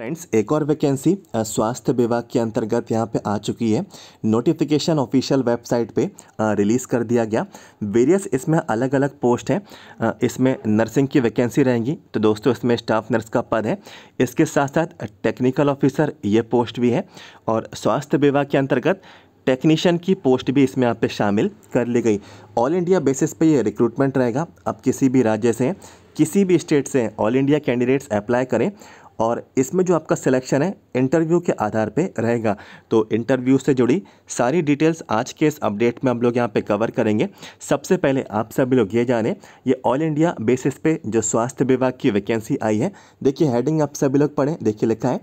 friends एक और vacancy स्वास्थ्य विभाग के अंतर्गत यहाँ पे आ चुकी है नोटिफिकेशन ऑफिशियल वेबसाइट पे रिलीज़ कर दिया गया वेरियस इसमें अलग अलग पोस्ट हैं इसमें नर्सिंग की वैकेंसी रहेंगी तो दोस्तों इसमें स्टाफ नर्स का पद है इसके साथ साथ टेक्निकल ऑफिसर ये पोस्ट भी है और स्वास्थ्य विभाग के अंतर्गत टेक्नीशियन की पोस्ट भी इसमें यहाँ पर शामिल कर ली गई ऑल इंडिया बेसिस पर यह रिक्रूटमेंट रहेगा आप किसी भी राज्य से किसी भी स्टेट से ऑल इंडिया कैंडिडेट्स अप्लाई करें और इसमें जो आपका सिलेक्शन है इंटरव्यू के आधार पे रहेगा तो इंटरव्यू से जुड़ी सारी डिटेल्स आज के इस अपडेट में हम लोग यहाँ पे कवर करेंगे सबसे पहले आप सभी लोग ये जाने ये ऑल इंडिया बेसिस पे जो स्वास्थ्य विभाग की वैकेंसी आई है देखिए हेडिंग आप सभी लोग पढ़ें देखिए लिखा है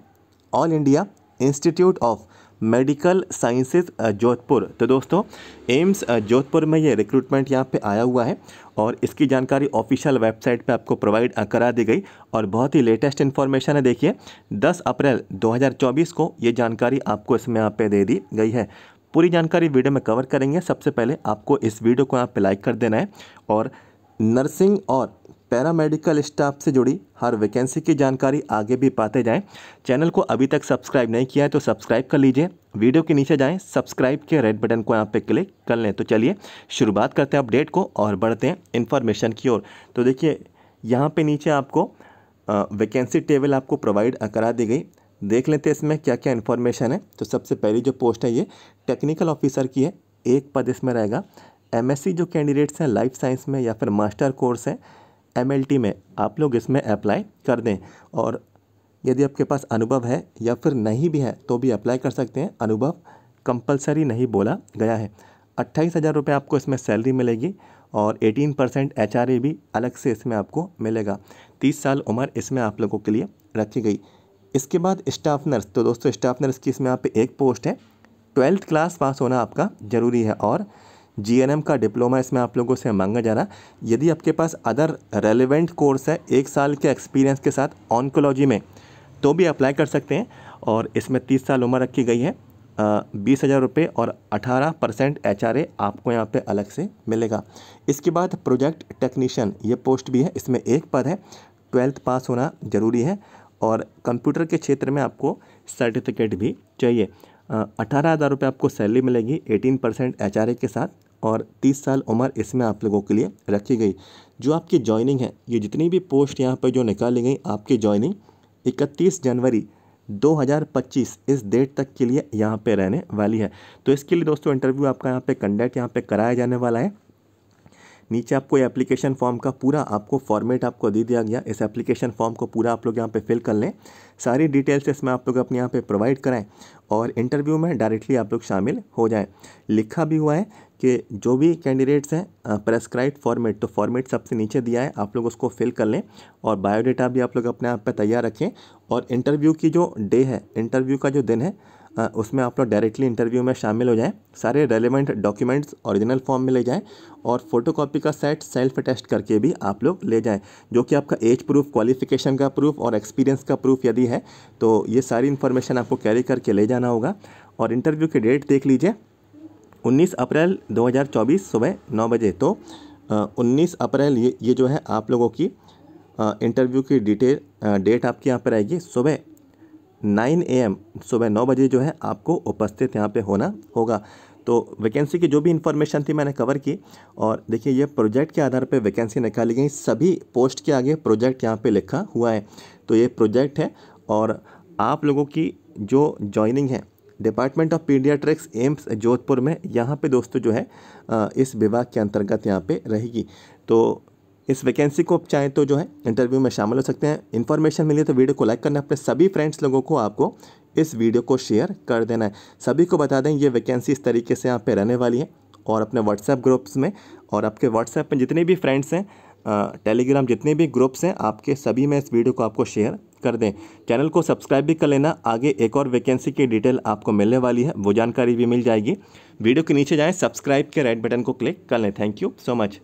All India Institute of Medical Sciences Jodhpur तो दोस्तों एम्स जोधपुर में ये रिक्रूटमेंट यहाँ पे आया हुआ है और इसकी जानकारी ऑफिशियल वेबसाइट पे आपको प्रोवाइड करा दी गई और बहुत ही लेटेस्ट इन्फॉर्मेशन है देखिए 10 अप्रैल 2024 को ये जानकारी आपको इसमें यहाँ पे दे दी गई है पूरी जानकारी वीडियो में कवर करेंगे सबसे पहले आपको इस वीडियो को यहाँ पर लाइक कर देना है और नर्सिंग और पैरामेडिकल स्टाफ से जुड़ी हर वैकेंसी की जानकारी आगे भी पाते जाएं चैनल को अभी तक सब्सक्राइब नहीं किया है तो सब्सक्राइब कर लीजिए वीडियो के नीचे जाएं सब्सक्राइब के रेड बटन को यहाँ पे क्लिक कर लें तो चलिए शुरुआत करते हैं अपडेट को और बढ़ते हैं इन्फॉर्मेशन की ओर तो देखिए यहाँ पर नीचे आपको वैकेंसी टेबल आपको प्रोवाइड करा दी गई देख लेते हैं इसमें क्या क्या इन्फॉर्मेशन है तो सबसे पहली जो पोस्ट है ये टेक्निकल ऑफिसर की है एक पद इसमें रहेगा एमएससी जो कैंडिडेट्स हैं लाइफ साइंस में या फिर मास्टर कोर्स है एम में आप लोग इसमें अप्लाई कर दें और यदि आपके पास अनुभव है या फिर नहीं भी है तो भी अप्लाई कर सकते हैं अनुभव कंपलसरी नहीं बोला गया है अट्ठाईस हज़ार रुपये आपको इसमें सैलरी मिलेगी और एटीन परसेंट एच भी अलग से इसमें आपको मिलेगा तीस साल उम्र इसमें आप लोगों के लिए रखी गई इसके बाद स्टाफ नर्स तो दोस्तों स्टाफ नर्स की इसमें आप एक पोस्ट है ट्वेल्थ क्लास पास होना आपका ज़रूरी है और जीएनएम का डिप्लोमा इसमें आप लोगों से मांगा जा रहा यदि आपके पास अदर रेलिवेंट कोर्स है एक साल के एक्सपीरियंस के साथ ऑनकोलॉजी में तो भी अप्लाई कर सकते हैं और इसमें तीस साल उम्र रखी गई है बीस हज़ार रुपये और अठारह परसेंट एच आपको यहाँ पे अलग से मिलेगा इसके बाद प्रोजेक्ट टेक्नीशियन ये पोस्ट भी है इसमें एक पद है ट्वेल्थ पास होना ज़रूरी है और कंप्यूटर के क्षेत्र में आपको सर्टिफिकेट भी चाहिए अठारह हज़ार रुपये आपको सैलरी मिलेगी एटीन परसेंट एच के साथ और 30 साल उम्र इसमें आप लोगों के लिए रखी गई जो आपकी जॉइनिंग है ये जितनी भी पोस्ट यहाँ पर जो निकाली गई आपकी ज्वाइनिंग इकतीस जनवरी 2025 इस डेट तक के लिए यहाँ पे रहने वाली है तो इसके लिए दोस्तों इंटरव्यू आपका यहाँ पे कंडक्ट यहाँ पे कराया जाने वाला है नीचे आपको एप्लीकेशन फॉर्म का पूरा आपको फॉर्मेट आपको दे दिया गया इस एप्लीकेशन फॉर्म को पूरा आप लोग यहाँ पे फिल कर लें सारी डिटेल्स इसमें आप लोग अपने यहाँ पे प्रोवाइड कराएं और इंटरव्यू में डायरेक्टली आप लोग शामिल हो जाएं लिखा भी हुआ है कि जो भी कैंडिडेट्स हैं प्रेस्क्राइब फॉर्मेट तो फॉर्मेट सबसे नीचे दिया है आप लोग उसको फिल कर लें और बायोडाटा भी आप लोग अपने आप पर तैयार रखें और इंटरव्यू की जो डे है इंटरव्यू का जो दिन है हाँ, उसमें आप लोग डायरेक्टली इंटरव्यू में शामिल हो जाएं सारे रेलिवेंट डॉक्यूमेंट्स ओरिजिनल फॉर्म में ले जाएं और फोटोकॉपी का सेट सेल्फ टेस्ट करके भी आप लोग ले जाएं जो कि आपका एज प्रूफ क्वालिफिकेशन का प्रूफ और एक्सपीरियंस का प्रूफ यदि है तो ये सारी इन्फॉर्मेशन आपको कैरी करके ले जाना होगा और इंटरव्यू की डेट देख लीजिए उन्नीस अप्रैल दो सुबह नौ बजे तो उन्नीस अप्रैल ये ये जो है आप लोगों की इंटरव्यू की डिटेल डेट आपके यहाँ पर आएगी सुबह नाइन ए एम सुबह नौ बजे जो है आपको उपस्थित यहाँ पे होना होगा तो वैकेंसी की जो भी इन्फॉर्मेशन थी मैंने कवर की और देखिए ये प्रोजेक्ट के आधार पे वैकेंसी निकाली गई सभी पोस्ट के आगे प्रोजेक्ट यहाँ पे लिखा हुआ है तो ये प्रोजेक्ट है और आप लोगों की जो जॉइनिंग है department of paediatrics AIIMS Jodhpur में यहाँ पे दोस्तों जो है इस विभाग के अंतर्गत यहाँ पर रहेगी तो इस वैकेंसी को आप चाहें तो जो है इंटरव्यू में शामिल हो सकते हैं इन्फॉर्मेशन मिली तो वीडियो को लाइक करना अपने सभी फ्रेंड्स लोगों को आपको इस वीडियो को शेयर कर देना है सभी को बता दें ये वैकेंसी इस तरीके से यहाँ पे रहने वाली है और अपने व्हाट्सएप ग्रुप्स में और आपके व्हाट्सएप में जितने भी फ्रेंड्स हैं टेलीग्राम जितने भी ग्रुप्स हैं आपके सभी में इस वीडियो को आपको शेयर कर दें चैनल को सब्सक्राइब भी कर लेना आगे एक और वैकेंसी की डिटेल आपको मिलने वाली है वो जानकारी भी मिल जाएगी वीडियो के नीचे जाएँ सब्सक्राइब के रेड बटन को क्लिक कर लें थैंक यू सो मच